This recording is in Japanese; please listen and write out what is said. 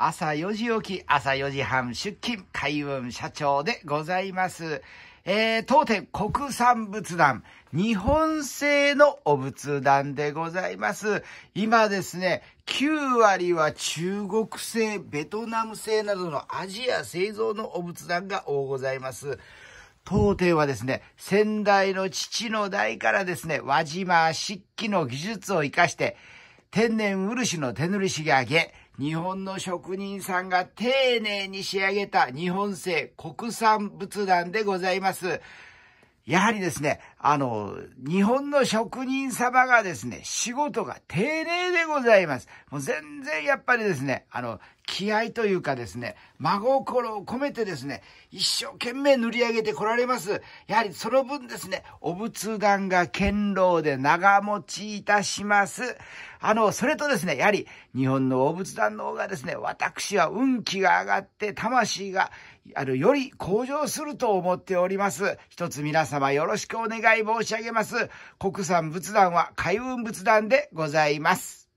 朝4時起き、朝4時半出勤、海運社長でございます。えー、当店国産仏壇、日本製のお仏壇でございます。今ですね、9割は中国製、ベトナム製などのアジア製造のお仏壇が多ございます。当店はですね、先代の父の代からですね、輪島漆器の技術を活かして、天然漆の手塗り仕上げ、日本の職人さんが丁寧に仕上げた日本製国産仏壇でございます。やはりですね、あの、日本の職人様がですね、仕事が丁寧でございます。もう全然やっぱりですね、あの、気合というかですね、真心を込めてですね、一生懸命塗り上げてこられます。やはりその分ですね、お仏壇が堅牢で長持ちいたします。あの、それとですね、やはり日本のお仏壇の方がですね、私は運気が上がって魂が、あの、より向上すると思っております。一つ皆様よろしくお願い申し上げます。国産仏壇は開運仏壇でございます。